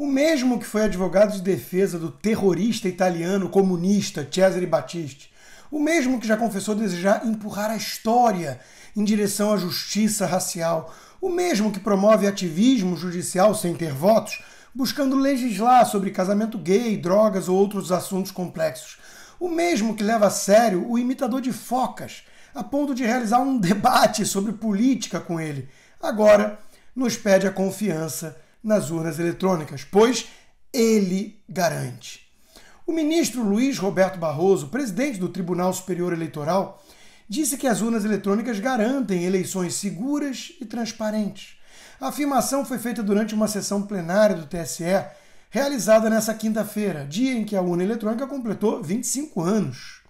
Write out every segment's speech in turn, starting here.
O mesmo que foi advogado de defesa do terrorista italiano comunista Cesare Battisti. O mesmo que já confessou desejar empurrar a história em direção à justiça racial. O mesmo que promove ativismo judicial sem ter votos, buscando legislar sobre casamento gay, drogas ou outros assuntos complexos. O mesmo que leva a sério o imitador de focas, a ponto de realizar um debate sobre política com ele. Agora, nos pede a confiança nas urnas eletrônicas, pois ele garante. O ministro Luiz Roberto Barroso, presidente do Tribunal Superior Eleitoral, disse que as urnas eletrônicas garantem eleições seguras e transparentes. A afirmação foi feita durante uma sessão plenária do TSE, realizada nesta quinta-feira, dia em que a urna eletrônica completou 25 anos.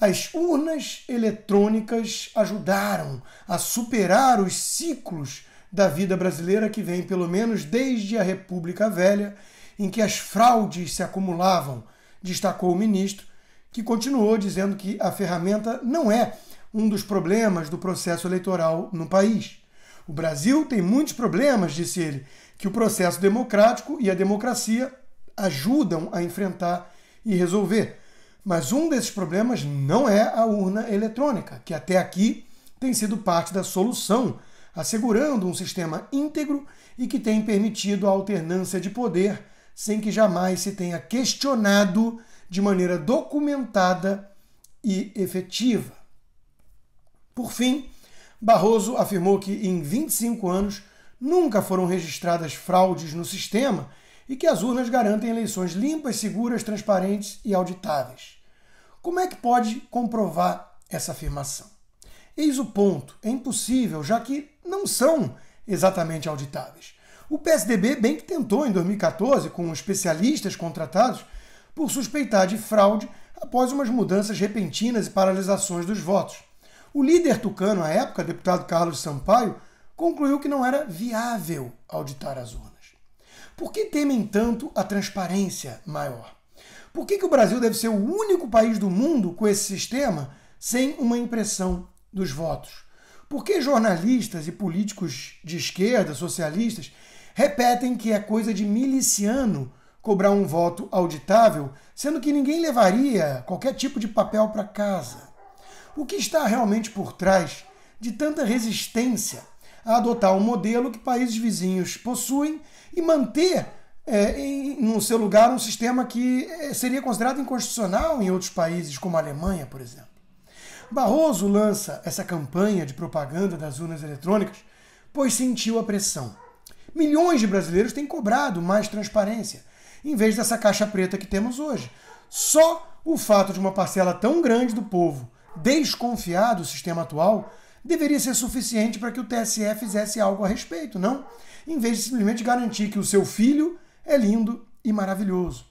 As urnas eletrônicas ajudaram a superar os ciclos da vida brasileira que vem pelo menos desde a República Velha, em que as fraudes se acumulavam, destacou o ministro, que continuou dizendo que a ferramenta não é um dos problemas do processo eleitoral no país. O Brasil tem muitos problemas, disse ele, que o processo democrático e a democracia ajudam a enfrentar e resolver. Mas um desses problemas não é a urna eletrônica, que até aqui tem sido parte da solução assegurando um sistema íntegro e que tem permitido a alternância de poder sem que jamais se tenha questionado de maneira documentada e efetiva. Por fim, Barroso afirmou que em 25 anos nunca foram registradas fraudes no sistema e que as urnas garantem eleições limpas, seguras, transparentes e auditáveis. Como é que pode comprovar essa afirmação? Eis o ponto: é impossível, já que não são exatamente auditáveis. O PSDB bem que tentou em 2014, com especialistas contratados, por suspeitar de fraude após umas mudanças repentinas e paralisações dos votos. O líder tucano à época, deputado Carlos Sampaio, concluiu que não era viável auditar as urnas. Por que temem tanto a transparência maior? Por que, que o Brasil deve ser o único país do mundo com esse sistema sem uma impressão dos votos? Por que jornalistas e políticos de esquerda, socialistas, repetem que é coisa de miliciano cobrar um voto auditável, sendo que ninguém levaria qualquer tipo de papel para casa? O que está realmente por trás de tanta resistência a adotar um modelo que países vizinhos possuem e manter é, em, no seu lugar um sistema que é, seria considerado inconstitucional em outros países, como a Alemanha, por exemplo? Barroso lança essa campanha de propaganda das urnas eletrônicas pois sentiu a pressão. Milhões de brasileiros têm cobrado mais transparência, em vez dessa caixa preta que temos hoje. Só o fato de uma parcela tão grande do povo desconfiar do sistema atual deveria ser suficiente para que o TSE fizesse algo a respeito, não? Em vez de simplesmente garantir que o seu filho é lindo e maravilhoso.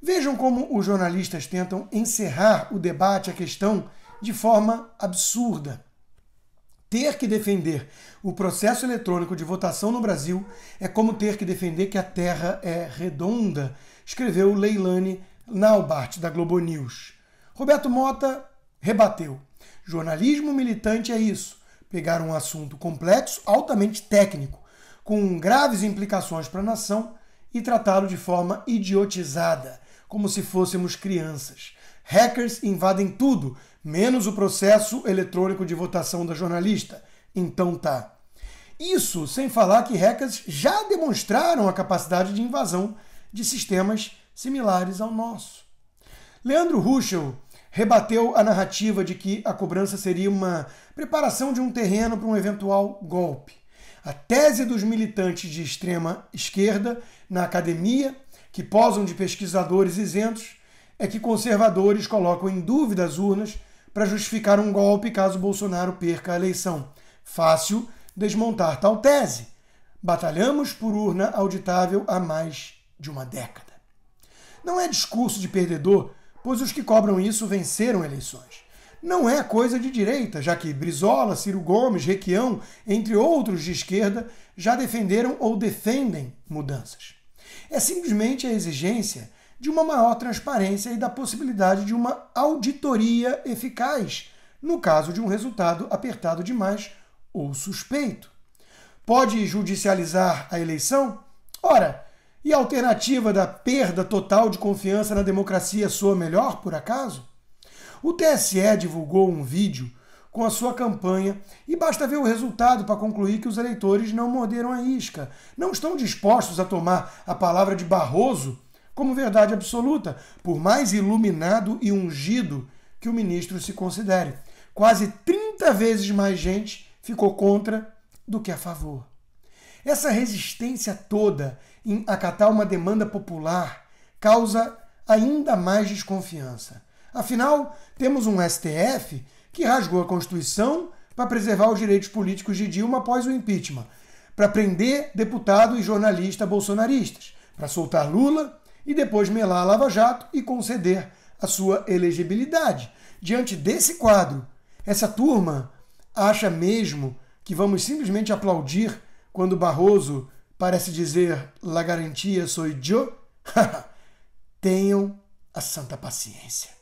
Vejam como os jornalistas tentam encerrar o debate, a questão de forma absurda. Ter que defender o processo eletrônico de votação no Brasil é como ter que defender que a Terra é redonda, escreveu Leilane Naubart, da Globo News. Roberto Mota rebateu. Jornalismo militante é isso: pegar um assunto complexo, altamente técnico, com graves implicações para a nação e tratá-lo de forma idiotizada, como se fôssemos crianças. Hackers invadem tudo, menos o processo eletrônico de votação da jornalista. Então tá. Isso sem falar que hackers já demonstraram a capacidade de invasão de sistemas similares ao nosso. Leandro Ruschel rebateu a narrativa de que a cobrança seria uma preparação de um terreno para um eventual golpe. A tese dos militantes de extrema esquerda na academia, que posam de pesquisadores isentos, é que conservadores colocam em dúvida as urnas para justificar um golpe caso Bolsonaro perca a eleição. Fácil desmontar tal tese. Batalhamos por urna auditável há mais de uma década. Não é discurso de perdedor, pois os que cobram isso venceram eleições. Não é coisa de direita, já que Brizola, Ciro Gomes, Requião, entre outros de esquerda, já defenderam ou defendem mudanças. É simplesmente a exigência de uma maior transparência e da possibilidade de uma auditoria eficaz, no caso de um resultado apertado demais ou suspeito. Pode judicializar a eleição? Ora, e a alternativa da perda total de confiança na democracia soa melhor, por acaso? O TSE divulgou um vídeo com a sua campanha e basta ver o resultado para concluir que os eleitores não morderam a isca, não estão dispostos a tomar a palavra de Barroso como verdade absoluta, por mais iluminado e ungido que o ministro se considere. Quase 30 vezes mais gente ficou contra do que a favor. Essa resistência toda em acatar uma demanda popular causa ainda mais desconfiança. Afinal, temos um STF que rasgou a Constituição para preservar os direitos políticos de Dilma após o impeachment, para prender deputado e jornalista bolsonaristas, para soltar Lula e depois melar a Lava Jato e conceder a sua elegibilidade. Diante desse quadro, essa turma acha mesmo que vamos simplesmente aplaudir quando Barroso parece dizer La garantia soy yo? Tenham a santa paciência.